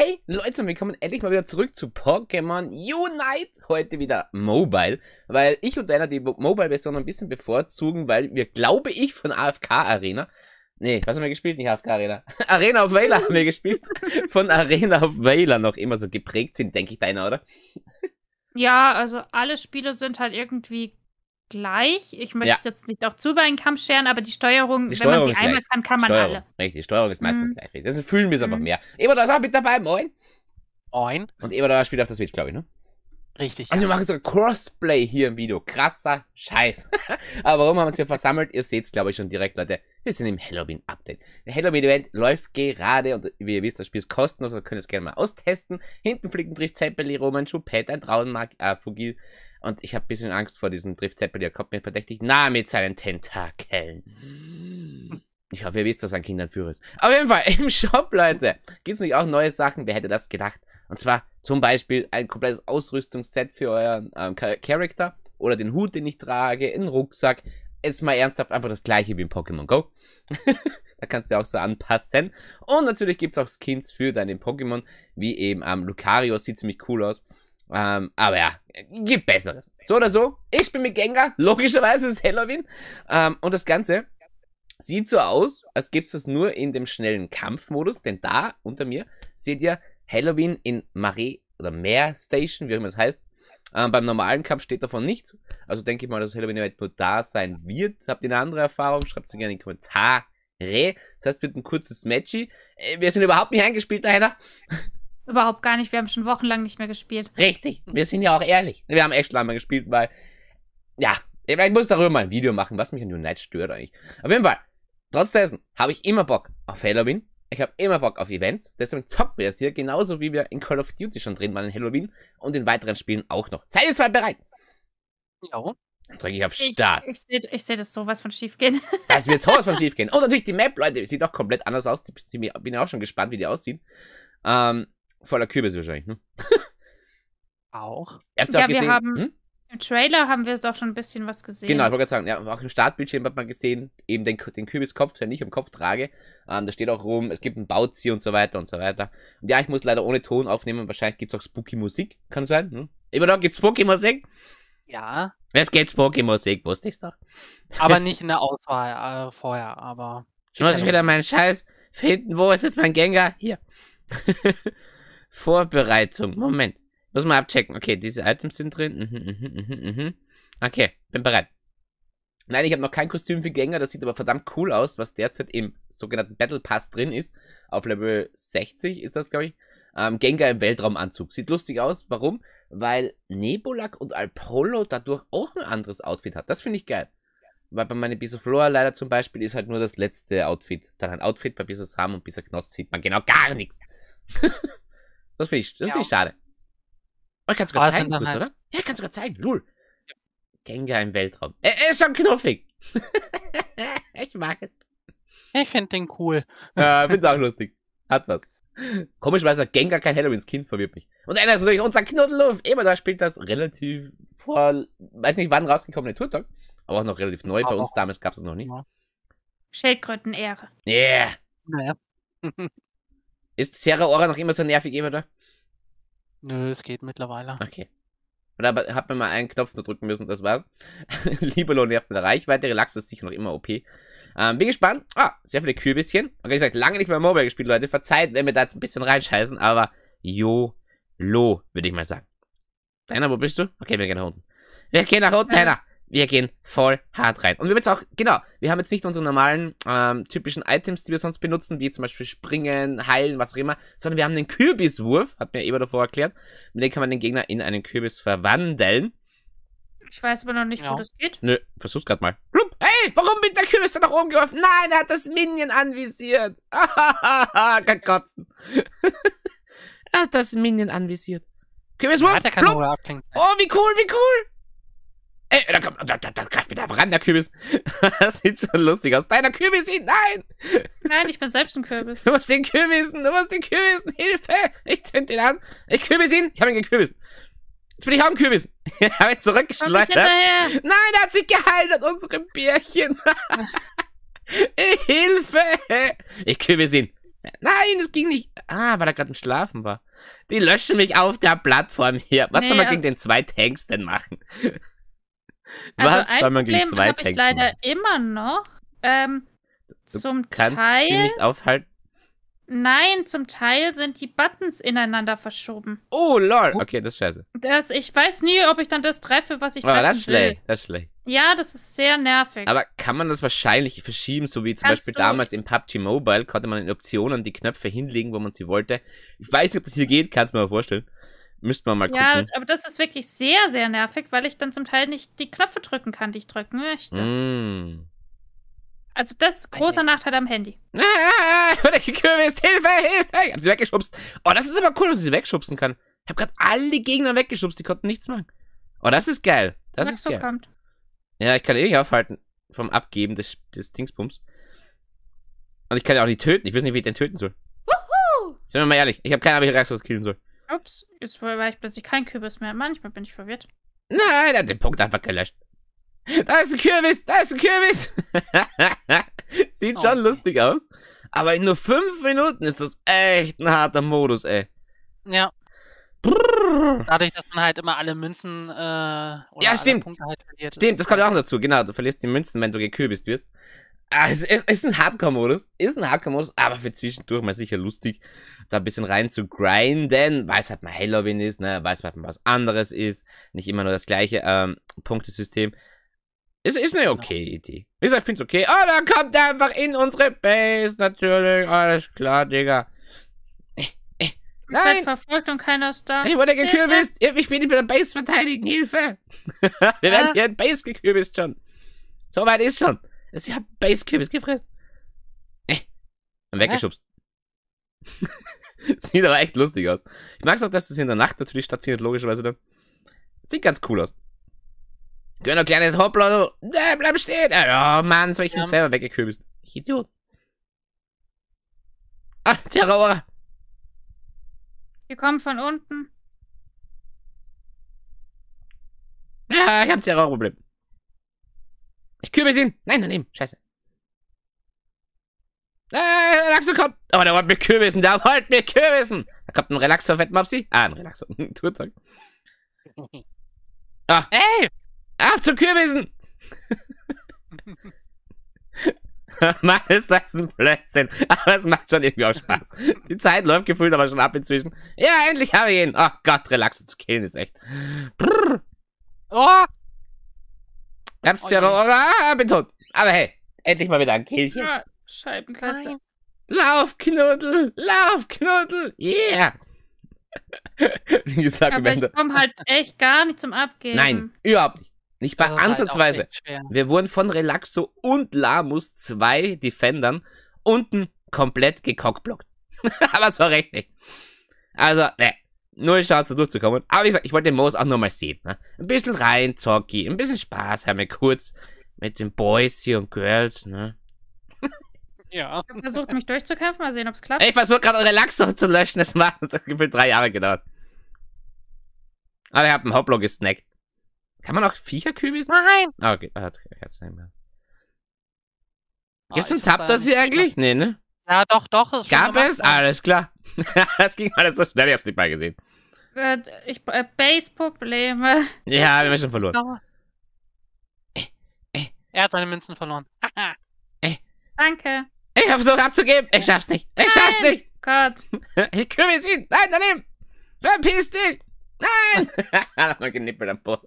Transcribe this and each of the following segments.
Hey Leute und willkommen endlich mal wieder zurück zu Pokémon Unite. Heute wieder Mobile, weil ich und einer die Mobile-Version ein bisschen bevorzugen, weil wir, glaube ich, von AFK Arena. Nee, was haben wir gespielt? Nicht AFK Arena. Arena of Wailer haben wir gespielt. Von Arena of Wailer noch immer so geprägt sind, denke ich, deiner, oder? Ja, also alle Spiele sind halt irgendwie gleich. Ich möchte es ja. jetzt nicht auch zu über einen Kamm scheren, aber die Steuerung, die Steuerung wenn man sie einmal gleich. kann, kann man alle. Richtig, die Steuerung ist meistens mhm. gleich. Deswegen fühlen wir es mhm. einfach mehr. Eberdor ist auch mit dabei, moin. Moin. Und Eberdor spielt auf der Switch, glaube ich, ne? Richtig. Also wir machen sogar Crossplay hier im Video. Krasser Scheiß. Aber warum haben wir uns hier versammelt? Ihr seht es, glaube ich, schon direkt, Leute. Wir sind im Halloween-Update. Der Halloween-Event läuft gerade und wie ihr wisst, das Spiel ist kostenlos, also könnt ihr es gerne mal austesten. Hinten fliegt ein Driftzeppeli rum, ein Choupette, ein Traunmark, äh, Fugil. Und ich habe ein bisschen Angst vor diesem Driftzeppeli. Er kommt mir verdächtig nah mit seinen Tentakeln. Ich hoffe, ihr wisst, dass ein Kind ein Führer ist. Auf jeden Fall, im Shop, Leute, gibt es nicht auch neue Sachen. Wer hätte das gedacht? Und zwar zum Beispiel ein komplettes Ausrüstungsset für euren ähm, Charakter oder den Hut, den ich trage, einen Rucksack. Jetzt mal ernsthaft einfach das gleiche wie in Pokémon Go. da kannst du auch so anpassen. Und natürlich gibt es auch Skins für deine Pokémon, wie eben ähm, Lucario, sieht ziemlich cool aus. Ähm, aber ja, gibt Besseres. So oder so, ich bin mit Gengar, logischerweise ist Halloween. Ähm, und das Ganze sieht so aus, als gäbe es das nur in dem schnellen Kampfmodus, denn da unter mir seht ihr Halloween in Marais oder Mare Station, wie auch immer es das heißt. Ähm, beim normalen Kampf steht davon nichts. Also denke ich mal, dass Halloween Event nur da sein wird. Habt ihr eine andere Erfahrung? Schreibt es gerne in die Kommentare. Das heißt, wird ein kurzes Matchy. Äh, wir sind überhaupt nicht eingespielt, einer. Überhaupt gar nicht. Wir haben schon wochenlang nicht mehr gespielt. Richtig. Wir sind ja auch ehrlich. Wir haben echt lange gespielt, weil. Ja, ich muss darüber mal ein Video machen, was mich an Unite stört eigentlich. Auf jeden Fall, trotz dessen habe ich immer Bock auf Halloween. Ich habe immer Bock auf Events, deswegen zocken wir das hier, genauso wie wir in Call of Duty schon drin waren in Halloween und in weiteren Spielen auch noch. Seid ihr zwei bereit? Ja. Dann drücke ich auf Start. Ich, ich, ich sehe das sowas von schief gehen. Das wird sowas von schief gehen. Und natürlich die Map, Leute, sieht auch komplett anders aus. Die, die, bin ja auch schon gespannt, wie die aussieht. Ähm, voller Kürbis wahrscheinlich, ne? Auch. Ihr habt ja, auch gesehen, wir haben. Hm? Im Trailer haben wir doch schon ein bisschen was gesehen. Genau, ich wollte gerade sagen, ja, auch im Startbildschirm hat man gesehen, eben den, den Kürbiskopf, den ich am Kopf trage. Ähm, da steht auch rum, es gibt ein Bauzieh und so weiter und so weiter. Und ja, ich muss leider ohne Ton aufnehmen, wahrscheinlich gibt es auch spooky Musik, kann sein. Hm? Immer noch gibt es spooky Musik? Ja. Es gibt spooky Musik, wusste ich's doch. Aber nicht in der Auswahl äh, vorher, aber. Ich muss wieder meinen Scheiß finden, wo ist jetzt mein Gänger? Hier. Vorbereitung, Moment. Muss mal abchecken. Okay, diese Items sind drin. Mhm, mh, mh, mh, mhm, mhm. okay, bin bereit. Nein, ich habe noch kein Kostüm für Gänger. Das sieht aber verdammt cool aus, was derzeit im sogenannten Battle Pass drin ist. Auf Level 60 ist das, glaube ich. Ähm, Gengar im Weltraumanzug. Sieht lustig aus. Warum? Weil Nebulak und Alpolo dadurch auch ein anderes Outfit hat. Das finde ich geil. Weil bei meinem Bisoflora leider zum Beispiel ist halt nur das letzte Outfit. Dann ein Outfit bei Bisosam und Bisognost sieht man genau gar nichts. das finde ich, das find ich schade. Oh, kannst du gerade zeigen, kurz, halt oder? Ja, kannst du gerade zeigen. Lul. Gengar im Weltraum. Er, ist schon knuffig. ich mag es. Ich finde den cool. Ja, äh, find's auch lustig. Hat was. Komischweise hat Gengar kein halloween Kind, verwirrt mich. Und einer ist natürlich unser Knuddeluff. Eben da spielt das relativ vor, weiß nicht wann rausgekommen, rausgekommene Turtok, aber auch noch relativ neu. Aber Bei uns damals gab es noch nicht. schildkröten Schildkrötenehre. Yeah. Naja. ist Sarah Ora noch immer so nervig, immer da? Nö, es geht mittlerweile. Okay. Und da hat man mal einen Knopf nur drücken müssen, das war's. Libelo nervt mit der Reichweite, Relax ist sicher noch immer OP. Ähm, bin gespannt. Ah, sehr viele Kürbischen. Und wie gesagt, lange nicht mehr Mobile gespielt, Leute. Verzeiht, wenn wir da jetzt ein bisschen reinscheißen, aber jo, lo, würde ich mal sagen. Deiner, wo bist du? Okay, wir gehen nach unten. Wir gehen nach unten, äh, Deiner wir gehen voll hart rein. Und wir haben jetzt auch, genau, wir haben jetzt nicht unsere normalen ähm, typischen Items, die wir sonst benutzen, wie zum Beispiel Springen, Heilen, was auch immer, sondern wir haben den Kürbiswurf, hat mir Eber davor erklärt. Mit dem kann man den Gegner in einen Kürbis verwandeln. Ich weiß aber noch nicht, ja. wo genau. das geht. Nö, versuch's grad mal. Blub. Hey, warum wird der Kürbis da nach oben geworfen? Nein, er hat das Minion anvisiert. kann kotzen. er hat das Minion anvisiert. Kürbiswurf. Ja, Blub. Oh, wie cool, wie cool. Ey, da kommt, da, da, da greift mir da ran, der Kürbis. Das sieht schon lustig aus. Deiner Kürbis, ihn, nein! Nein, ich bin selbst ein Kürbis. Du musst den Kürbissen, du musst den Kürbissen, Hilfe! Ich zünd ihn an. Ich kürbis ihn, ich hab ihn gekürbis. Jetzt bin ich auch ein Kürbis. Ich habe ihn zurückgeschleudert. Nein, er hat sich gehalten, unsere Bärchen. Hilfe! Ich kürbis ihn. Nein, es ging nicht. Ah, weil er gerade im Schlafen war. Die löschen mich auf der Plattform hier. Was naja. soll man gegen den zwei Tanks denn machen? Also Was? ein Weil man Problem habe ich leider immer noch. Ähm, du zum kannst Teil. Sie nicht aufhalten. Nein, zum Teil sind die Buttons ineinander verschoben. Oh, lol. Okay, das ist scheiße. Das, ich weiß nie, ob ich dann das treffe, was ich oh, treffe. Aber das ist schlecht, das ist schlecht. Ja, das ist sehr nervig. Aber kann man das wahrscheinlich verschieben, so wie zum Kannst Beispiel damals im PUBG Mobile, konnte man in Optionen die Knöpfe hinlegen, wo man sie wollte. Ich weiß nicht, ob das hier geht, kann es mir mal vorstellen. Müsste man mal gucken. Ja, aber das ist wirklich sehr, sehr nervig, weil ich dann zum Teil nicht die Knöpfe drücken kann, die ich drücken möchte. Mm. Also das ist großer Eine. Nachteil am Handy. Ah, ah, ah der gekürbist, Hilfe, Hilfe! Ich hab sie weggeschubst. Oh, das ist aber cool, dass ich sie wegschubsen kann. Ich hab gerade alle Gegner weggeschubst, die konnten nichts machen. Oh, das ist geil. Das Max ist geil. Kommt. Ja, ich kann eh nicht aufhalten vom Abgeben des, des Dingsbums. Und ich kann ja auch nicht töten. Ich weiß nicht, wie ich den töten soll. Wuhu! Sind wir mal ehrlich, ich habe keine Ahnung, wie ich Rexos killen soll. Ups, jetzt war ich plötzlich kein Kürbis mehr. Manchmal bin ich verwirrt. Nein, er hat den Punkt einfach gelöscht. Da ist ein Kürbis, da ist ein Kürbis. Sieht oh, schon okay. lustig aus. Aber in nur fünf Minuten ist das echt ein harter Modus, ey. Ja. Brrr. Dadurch, dass man halt immer alle Münzen äh, oder ja, stimmt. Punkte halt verliert. Stimmt, das kommt halt auch dazu, genau. Du verlierst die Münzen, wenn du gekürbist wirst. Ah, es, es, es ist ein Hardcore-Modus, ist ein Hardcore-Modus, aber für zwischendurch mal sicher lustig, da ein bisschen rein zu grinden, Weiß halt mal Halloween ist, ne, Weiß halt mal was anderes ist, nicht immer nur das gleiche ähm, Punktesystem. Es ist eine genau. okay Idee. Wie gesagt, finde es okay. Oh, ah, dann kommt er einfach in unsere Base, natürlich, alles klar, Digga. nein! Ich verfolgt und keiner ist da. Ich wurde gekürbist. Ich bin nicht mit der Base verteidigen. Hilfe! Wir werden ah. hier in Base gekürbist schon. Soweit ist schon. Es ist ja Basecamp, gefressen. Äh, und weggeschubst. Sieht aber echt lustig aus. Ich mag es auch, dass das in der Nacht natürlich stattfindet, logischerweise. Da. Sieht ganz cool aus. Gönner, kleines Hoppla. Äh, bleib stehen. Oh Mann, soll ich ja. selber weggekübelt. Ich Idiot. Ah, Terror. Wir kommen von unten. Ja, ich hab ein Terrorproblem. Ich kürbis ihn. Nein, daneben. Scheiße. Äh, Relaxo kommt. Aber der wollte mir kürbissen. Der wollte mir kürbissen. Da kommt ein Relaxo, Wettmopsi. Ah, ein Relaxo. Turtag. Ah. Ey! Ab zum Kürbissen! Mann, ist das ein Blödsinn. Aber es macht schon irgendwie auch Spaß. Die Zeit läuft gefühlt aber schon ab inzwischen. Ja, endlich habe ich ihn. Oh Gott, Relaxo zu killen ist echt. Brrr. Oh! Herbstzerror, oh, ja. Ah, ah, bin tot. Aber hey, endlich mal wieder ein Killchen. Ja, Scheibenkleister. Nein. Lauf, Knuddel, lauf, Knuddel, yeah. Wie gesagt, Aber ich komme halt echt gar nicht zum Abgeben. Nein, überhaupt nicht. Nicht bei oh, ansatzweise. Halt nicht Wir wurden von Relaxo und Lamus, zwei Defendern, unten komplett gekockblockt. Aber so recht nicht. Also, ne, nur Null Chance durchzukommen. Aber wie gesagt, ich wollte den Moos auch nur mal sehen. Ne? Ein bisschen rein, Zocki. Ein bisschen Spaß haben wir kurz mit den Boys hier und Girls. Ne? Ja. Ich versucht mich durchzukämpfen, mal sehen, ob es klappt. Ich versuche gerade eure Lachsucht zu löschen. Das macht das gefühlt drei Jahre gedauert. Aber ihr habt einen Hoplo gesnackt. Kann man auch Viecherkübis? Nein! Ah, okay. Ah, okay. Gibt's oh, einen Tab, hier eigentlich? Nee, ne? Ja, doch, doch. Gab es? Alles klar. das ging alles so schnell, ich hab's nicht mal gesehen ich, äh, Base-Probleme. Ja, wir haben schon verloren. Äh, äh. Er hat seine Münzen verloren. äh. Danke. Ich habe versucht abzugeben. Ich schaff's nicht. Ich Nein. schaff's nicht. Gott. Ich kümmere ihn. Nein, daneben. Verpiss dich. Nein! Hat mal genippelt am oh,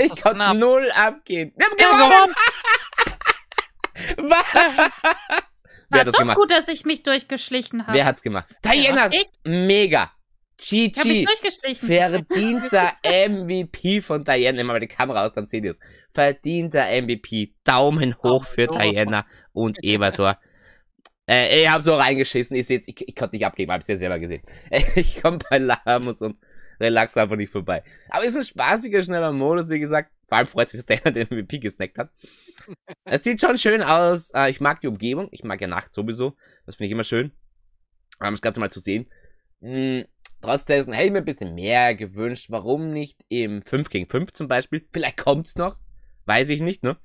ich konnte knapp. null abgehen. Wir haben gewonnen! Was? War doch gemacht? gut, dass ich mich durchgeschlichen habe. Wer hat's gemacht? Diana! Ja, Mega! Chichi, verdienter MVP von Diana. Immer mal die Kamera aus, dann seht ihr es. Verdienter MVP. Daumen hoch für oh, Diana und Evador. äh, ich habe so reingeschissen. Ich, ich, ich, konnte nicht abgeben, habe es ja selber gesehen. ich komme bei Lamus und Relax einfach nicht vorbei. Aber es ist ein spaßiger, schneller Modus, wie gesagt. Vor allem freut sich, dass Diana den MVP gesnackt hat. es sieht schon schön aus. Äh, ich mag die Umgebung. Ich mag ja Nacht sowieso. Das finde ich immer schön. Das Ganze mal zu sehen. Mh. Hm, Trotzdem hätte ich mir ein bisschen mehr gewünscht. Warum nicht im 5 gegen 5 zum Beispiel? Vielleicht kommt es noch. Weiß ich nicht, ne?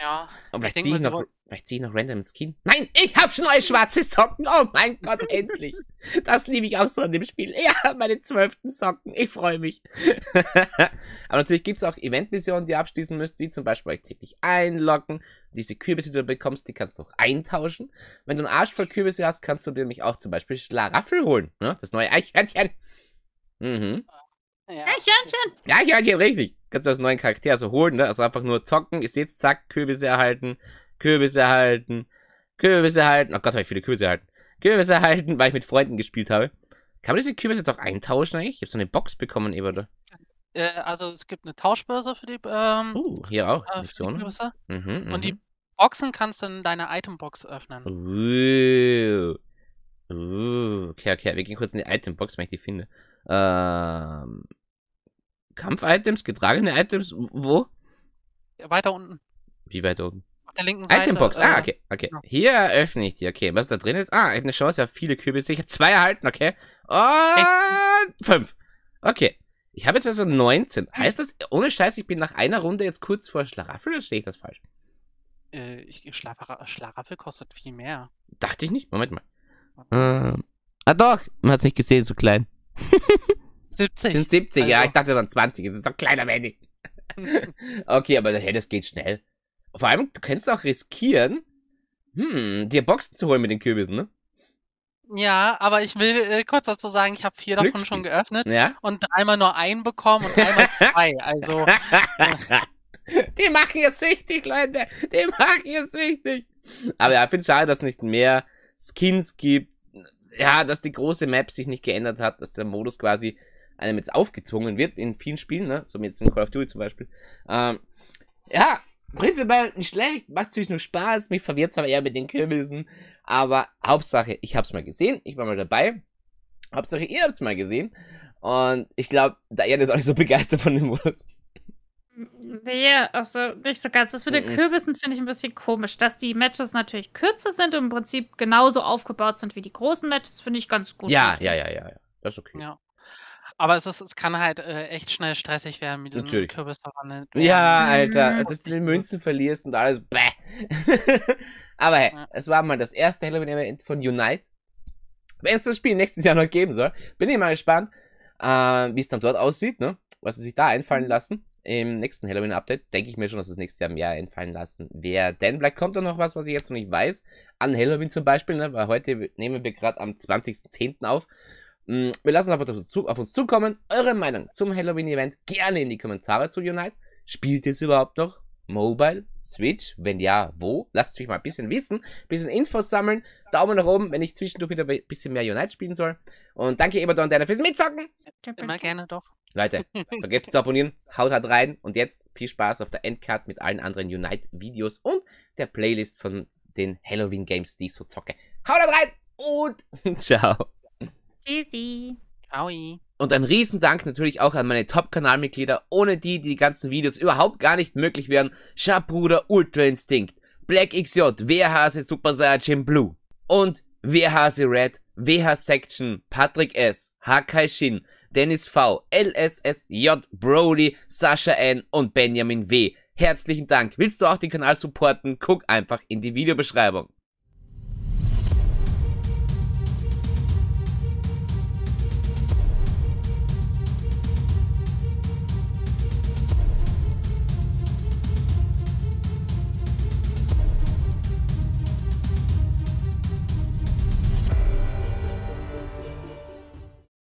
Ja. Und vielleicht ziehe ich, zieh ich noch, zieh ich noch random ins Kino. Nein, ich habe schon neue schwarze Socken. Oh mein Gott, endlich. Das liebe ich auch so an dem Spiel. Ja, meine zwölften Socken. Ich freue mich. Aber natürlich gibt es auch Eventmissionen, die ihr abschließen müsst, wie zum Beispiel euch täglich einloggen. Diese Kürbisse, die du bekommst, die kannst du auch eintauschen. Wenn du einen Arsch voll Kürbisse hast, kannst du dir nämlich auch zum Beispiel Schlaraffel holen. Ne? Das neue Eichhörnchen. Mhm. Ah, ja, Eichhörnchen. Ja, Eichhörnchen, richtig kannst du als neuen Charakter so also holen, ne? Also einfach nur zocken, ihr seht, zack, Kürbisse erhalten, Kürbisse erhalten, Kürbisse erhalten. Oh Gott, habe ich viele Kürbisse erhalten. Kürbisse erhalten, weil ich mit Freunden gespielt habe. Kann man diese Kürbisse jetzt auch eintauschen eigentlich? Ich habe so eine Box bekommen, Eberde. Äh, also es gibt eine Tauschbörse für die, ähm, uh, hier auch, äh, die Kürbisse. Mhm, Und die mhm. Boxen kannst du in deiner Itembox öffnen. Uh, uh, okay, okay, wir gehen kurz in die Itembox, wenn ich die finde. Ähm, Kampf-Items, getragene Items, wo? Weiter unten. Wie weit unten? Auf der linken Seite. Itembox, ah, äh, okay, okay. Ja. Genau. Hier eröffne ich die, okay. Was da drin ist? Ah, ich habe eine Chance auf viele Kürbisse. Ich habe zwei erhalten, okay. Und Echt? fünf. Okay. Ich habe jetzt also 19. Hm. Heißt das, ohne Scheiß, ich bin nach einer Runde jetzt kurz vor Schlaraffel oder sehe ich das falsch? Äh, ich, Schlara Schlaraffel kostet viel mehr. Dachte ich nicht. Moment mal. Ähm, ah doch, man hat es nicht gesehen, so klein. 70. Sind 70, also. ja, ich dachte, es waren 20. Es ist doch kleiner Manny. okay, aber hey, das geht schnell. Vor allem, du könntest auch riskieren, hm, dir Boxen zu holen mit den Kürbissen, ne? Ja, aber ich will äh, kurz dazu sagen, ich habe vier davon schon geöffnet ja? und dreimal nur einen bekommen und einmal zwei. Also. Äh. Die machen es süchtig, Leute. Die machen es süchtig. Aber ja, ich finde schade, dass es nicht mehr Skins gibt. Ja, dass die große Map sich nicht geändert hat, dass der Modus quasi einem jetzt aufgezwungen wird in vielen Spielen, ne? so wie jetzt in Call of Duty zum Beispiel. Ähm, ja, prinzipiell nicht schlecht, macht natürlich nur Spaß, mich verwirrt zwar eher mit den Kürbissen, aber Hauptsache, ich hab's mal gesehen, ich war mal dabei. Hauptsache, ihr habt's mal gesehen. Und ich glaube, ihr ist auch nicht so begeistert von dem Modus. Nee, also nicht so ganz. Das mit den mhm. Kürbissen finde ich ein bisschen komisch. Dass die Matches natürlich kürzer sind und im Prinzip genauso aufgebaut sind wie die großen Matches, finde ich ganz gut. Ja, ja, ja, ja, ja. Das ist okay. Ja. Aber es, ist, es kann halt äh, echt schnell stressig werden mit diesem Kürbis verwandelt. Ne? Ja, Alter, dass du die Münzen verlierst und alles. Bäh. Aber hey, ja. es war mal das erste Halloween Event von Unite. Wenn es das Spiel nächstes Jahr noch geben soll, bin ich mal gespannt, äh, wie es dann dort aussieht, ne? Was sie sich da einfallen mhm. lassen. Im nächsten Halloween-Update denke ich mir schon, dass es das nächstes Jahr mehr einfallen lassen werden. Denn vielleicht kommt da noch was, was ich jetzt noch nicht weiß. An Halloween zum Beispiel, ne? weil heute nehmen wir gerade am 20.10. auf. Mm, wir lassen auf uns zukommen. Eure Meinung zum Halloween-Event gerne in die Kommentare zu Unite. Spielt es überhaupt noch? Mobile? Switch? Wenn ja, wo? Lasst es mich mal ein bisschen wissen, ein bisschen Infos sammeln. Daumen nach oben, wenn ich zwischendurch wieder ein bisschen mehr Unite spielen soll. Und danke Eberdon deiner fürs Mitzocken. Immer gerne doch. Leute, vergesst zu abonnieren, haut hart rein und jetzt viel Spaß auf der Endcard mit allen anderen Unite-Videos und der Playlist von den Halloween-Games, die ich so zocke. Haut hart rein und ciao. Tschüssi. Ciao. Und ein Riesendank natürlich auch an meine Top-Kanalmitglieder, ohne die die ganzen Videos überhaupt gar nicht möglich wären. Schabruder Ultra Instinct, Black XJ, Wehrhase Super Saiyajin Blue und Wehrhase Red, WH Section, Patrick S., Hakai Shin, Dennis V., LSSJ, Brody, Sascha N. und Benjamin W. Herzlichen Dank. Willst du auch den Kanal supporten? Guck einfach in die Videobeschreibung.